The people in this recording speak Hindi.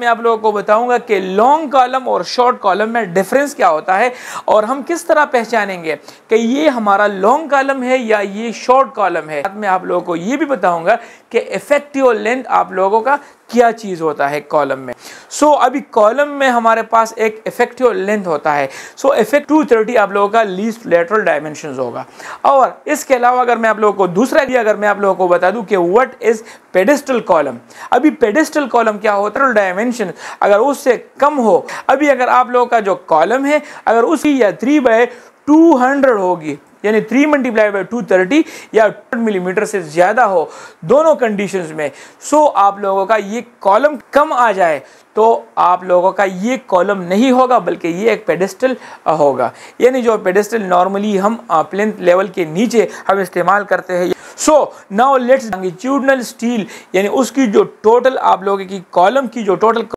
मैं आप लोगों को बताऊंगा कि लॉन्ग कॉलम और शॉर्ट कॉलम में डिफरेंस क्या होता है और हम किस तरह पहचानेंगे कि ये हमारा लॉन्ग कॉलम है या ये शॉर्ट कॉलम है मैं आप लोगों को ये भी बताऊंगा कि इफेक्टिव लेंथ आप लोगों का क्या चीज़ होता है कॉलम में सो so, अभी कॉलम में हमारे पास एक इफेक्टिव लेंथ होता है सो इफेक्ट टू थर्टी आप लोगों का लीस्ट लेटरल डायमेंशन होगा और इसके अलावा अगर मैं आप लोगों को दूसरा भी अगर मैं आप लोगों को बता दूं कि व्हाट इज पेडेस्टल कॉलम अभी पेडेस्टल कॉलम क्या होता है डायमेंशन अगर उससे कम हो अभी अगर आप लोगों का जो कॉलम है अगर उसकी या थ्री बाय टू हंड्रेड होगी यानी three multiply by two thirty या मिलीमीटर से ज़्यादा हो दोनों कंडीशंस में सो आप लोगों का ये कॉलम कम आ जाए तो आप लोगों का ये कॉलम नहीं होगा बल्कि ये एक पेडेस्टल होगा यानी जो पेडेस्टल नॉर्मली हम प्लेंथ लेवल के नीचे हम इस्तेमाल करते हैं so now let's longitudinal steel यानी उसकी जो टोटल आप लोगों की कॉलम की जो टोटल